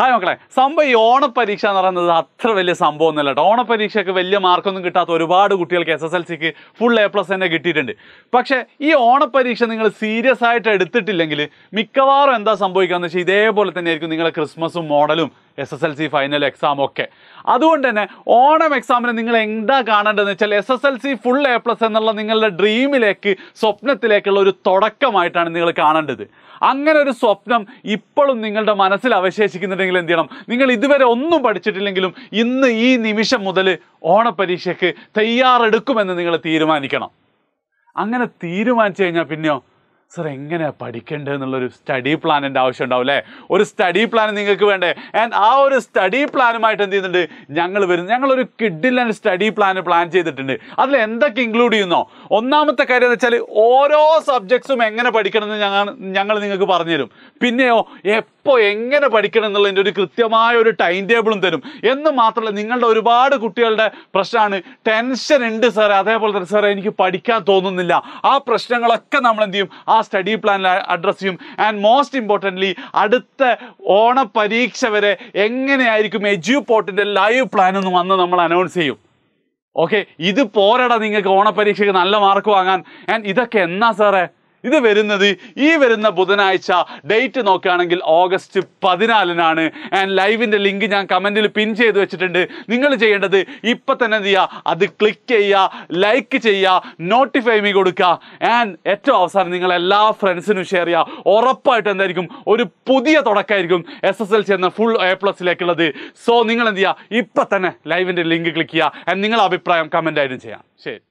hi മക്കളെ സംഭവം ഈ ഓണപ്പരീക്ഷ എന്ന് പറയുന്നത് അത്ര വലിയ സംഭവം ഒന്നുമല്ല കേട്ടോ ഓണപ്പരീക്ഷയ്ക്ക് വലിയ മാർക്കൊന്നും കിട്ടാത്ത ഒരുപാട് കുട്ടികൾക്ക് എസ് എസ് എൽ സിക്ക് ഫുൾ എ പ്ലസ് തന്നെ കിട്ടിയിട്ടുണ്ട് പക്ഷേ ഈ ഓണപ്പരീക്ഷ നിങ്ങൾ സീരിയസ് ആയിട്ട് എടുത്തിട്ടില്ലെങ്കിൽ മിക്കവാറും എന്താ സംഭവിക്കുകയെന്ന് വെച്ചാൽ ഇതേപോലെ തന്നെ ആയിരിക്കും നിങ്ങളെ ക്രിസ്മസും മോഡലും S S L C final exam ഒക്കെ അതുകൊണ്ട് തന്നെ ഓണം എക്സാമിന് നിങ്ങൾ എന്താ കാണേണ്ടതെന്ന് വെച്ചാൽ S S L C full A plus എന്നുള്ള നിങ്ങളുടെ ഡ്രീമിലേക്ക് സ്വപ്നത്തിലേക്കുള്ള ഒരു തുടക്കമായിട്ടാണ് നിങ്ങൾ കാണേണ്ടത് അങ്ങനെ ഒരു സ്വപ്നം ഇപ്പോഴും നിങ്ങളുടെ മനസ്സിൽ അവശേഷിക്കുന്നുണ്ടെങ്കിൽ നിങ്ങൾ എന്ത് ചെയ്യണം നിങ്ങൾ ഇതുവരെ ഒന്നും പഠിച്ചിട്ടില്ലെങ്കിലും ഇന്ന് ഈ നിമിഷം മുതൽ ഓണപ്പരീക്ഷയ്ക്ക് തയ്യാറെടുക്കുമെന്ന് നിങ്ങൾ തീരുമാനിക്കണം അങ്ങനെ തീരുമാനിച്ചു കഴിഞ്ഞാൽ പിന്നെയോ സർ എങ്ങനെയാണ് പഠിക്കേണ്ടത് എന്നുള്ളൊരു സ്റ്റഡി പ്ലാനിൻ്റെ ആവശ്യം ഉണ്ടാവും അല്ലേ ഒരു സ്റ്റഡി പ്ലാൻ നിങ്ങൾക്ക് വേണ്ടേ ആൻഡ് ആ ഒരു സ്റ്റഡി പ്ലാനുമായിട്ട് എന്ത് ചെയ്യുന്നുണ്ട് ഞങ്ങൾ വരുന്നു ഞങ്ങളൊരു കിഡിൽ ആൻഡ് സ്റ്റഡി പ്ലാൻ പ്ലാൻ ചെയ്തിട്ടുണ്ട് അതിൽ എന്തൊക്കെ ഇൻക്ലൂഡ് ചെയ്യുന്നോ ഒന്നാമത്തെ കാര്യം എന്ന് വെച്ചാൽ ഓരോ സബ്ജക്ട്സും എങ്ങനെ എന്ന് ഞങ്ങൾ ഞങ്ങൾ നിങ്ങൾക്ക് പറഞ്ഞുതരും പിന്നെയോ എപ്പോൾ എങ്ങനെ പഠിക്കണം എന്നുള്ളതിൻ്റെ ഒരു കൃത്യമായ ഒരു ടൈം ടേബിളും തരും എന്ന് മാത്രമല്ല നിങ്ങളുടെ ഒരുപാട് കുട്ടികളുടെ പ്രശ്നമാണ് ടെൻഷൻ ഉണ്ട് സാറേ അതേപോലെ തന്നെ സാറേ എനിക്ക് പഠിക്കാൻ തോന്നുന്നില്ല ആ പ്രശ്നങ്ങളൊക്കെ നമ്മൾ എന്ത് ചെയ്യും ആ സ്റ്റഡി പ്ലാനിൽ അഡ്രസ്സ് ചെയ്യും ആൻഡ് മോസ്റ്റ് ഇമ്പോർട്ടൻ്റ്ലി അടുത്ത ഓണ പരീക്ഷ വരെ എങ്ങനെയായിരിക്കും എജ്യു പോട്ടിൻ്റെ ലൈവ് പ്ലാൻ എന്ന് വന്ന് നമ്മൾ അനൗൺസ് ചെയ്യും ഓക്കെ ഇത് പോരടാ നിങ്ങൾക്ക് ഓണപരീക്ഷയ്ക്ക് നല്ല മാർക്ക് വാങ്ങാൻ ആൻഡ് ഇതൊക്കെ എന്നാ സാറേ ഇത് വരുന്നത് ഈ വരുന്ന ബുധനാഴ്ച ഡേറ്റ് നോക്കുകയാണെങ്കിൽ ഓഗസ്റ്റ് പതിനാലിനാണ് ആൻഡ് ലൈവിൻ്റെ ലിങ്ക് ഞാൻ കമൻറ്റിൽ പിൻ ചെയ്ത് വെച്ചിട്ടുണ്ട് നിങ്ങൾ ചെയ്യേണ്ടത് ഇപ്പം തന്നെ എന്ത് ചെയ്യുക അത് ക്ലിക്ക് ചെയ്യുക ലൈക്ക് ചെയ്യുക നോട്ടിഫൈ മീ കൊടുക്കുക ആൻഡ് ഏറ്റവും അവസാനം നിങ്ങൾ എല്ലാ ഫ്രണ്ട്സിനും ഷെയർ ചെയ്യുക ഉറപ്പായിട്ട് എന്തായിരിക്കും ഒരു പുതിയ തുടക്കമായിരിക്കും എസ് എസ് എൽ സി എന്ന ഫുൾ എ പ്ലസിലേക്കുള്ളത് സോ നിങ്ങൾ എന്ത് ചെയ്യുക ഇപ്പം തന്നെ ലൈവിൻ്റെ ലിങ്ക് ക്ലിക്ക് ചെയ്യുക ആൻഡ് നിങ്ങളുടെ അഭിപ്രായം ആയിട്ടും ചെയ്യാം ശരി